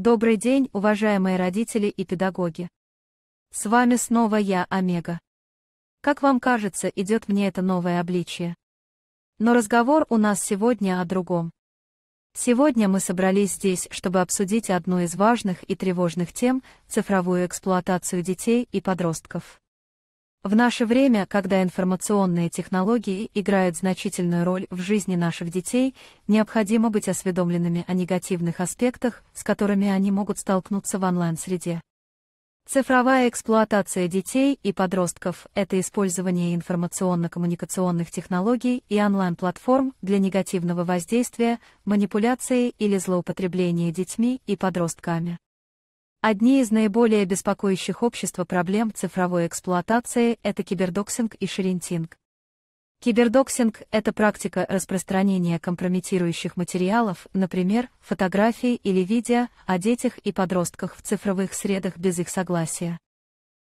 Добрый день, уважаемые родители и педагоги. С вами снова я, Омега. Как вам кажется, идет мне это новое обличие? Но разговор у нас сегодня о другом. Сегодня мы собрались здесь, чтобы обсудить одну из важных и тревожных тем – цифровую эксплуатацию детей и подростков. В наше время, когда информационные технологии играют значительную роль в жизни наших детей, необходимо быть осведомленными о негативных аспектах, с которыми они могут столкнуться в онлайн-среде. Цифровая эксплуатация детей и подростков – это использование информационно-коммуникационных технологий и онлайн-платформ для негативного воздействия, манипуляции или злоупотребления детьми и подростками. Одни из наиболее беспокоящих общества проблем цифровой эксплуатации – это кибердоксинг и шерентинг. Кибердоксинг – это практика распространения компрометирующих материалов, например, фотографий или видео о детях и подростках в цифровых средах без их согласия.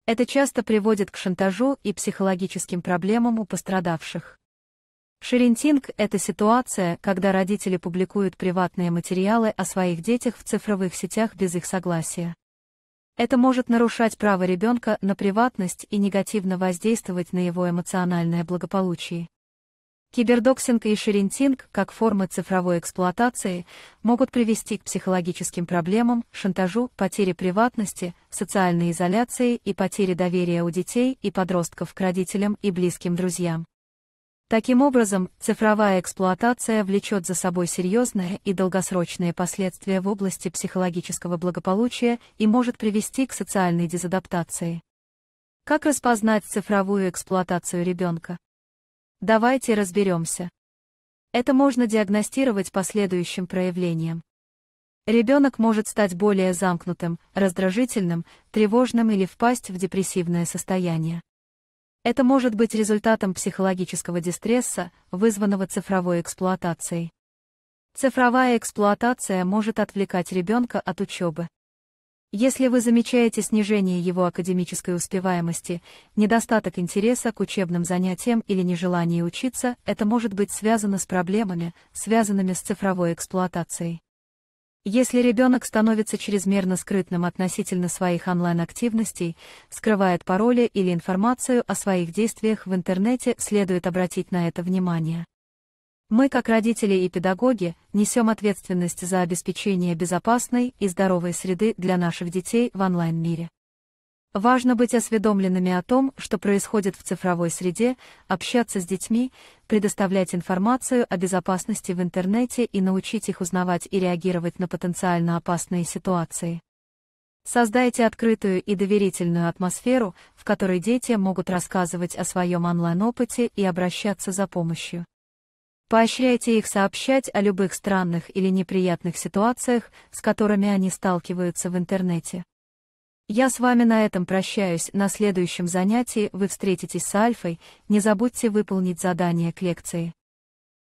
Это часто приводит к шантажу и психологическим проблемам у пострадавших. Шерентинг – это ситуация, когда родители публикуют приватные материалы о своих детях в цифровых сетях без их согласия. Это может нарушать право ребенка на приватность и негативно воздействовать на его эмоциональное благополучие. Кибердоксинг и шерентинг, как формы цифровой эксплуатации, могут привести к психологическим проблемам, шантажу, потере приватности, социальной изоляции и потере доверия у детей и подростков к родителям и близким друзьям. Таким образом, цифровая эксплуатация влечет за собой серьезные и долгосрочные последствия в области психологического благополучия и может привести к социальной дезадаптации. Как распознать цифровую эксплуатацию ребенка? Давайте разберемся. Это можно диагностировать по следующим проявлениям. Ребенок может стать более замкнутым, раздражительным, тревожным или впасть в депрессивное состояние. Это может быть результатом психологического дистресса, вызванного цифровой эксплуатацией. Цифровая эксплуатация может отвлекать ребенка от учебы. Если вы замечаете снижение его академической успеваемости, недостаток интереса к учебным занятиям или нежелание учиться, это может быть связано с проблемами, связанными с цифровой эксплуатацией. Если ребенок становится чрезмерно скрытным относительно своих онлайн-активностей, скрывает пароли или информацию о своих действиях в интернете, следует обратить на это внимание. Мы, как родители и педагоги, несем ответственность за обеспечение безопасной и здоровой среды для наших детей в онлайн-мире. Важно быть осведомленными о том, что происходит в цифровой среде, общаться с детьми, предоставлять информацию о безопасности в интернете и научить их узнавать и реагировать на потенциально опасные ситуации. Создайте открытую и доверительную атмосферу, в которой дети могут рассказывать о своем онлайн-опыте и обращаться за помощью. Поощряйте их сообщать о любых странных или неприятных ситуациях, с которыми они сталкиваются в интернете. Я с вами на этом прощаюсь, на следующем занятии вы встретитесь с Альфой, не забудьте выполнить задание к лекции.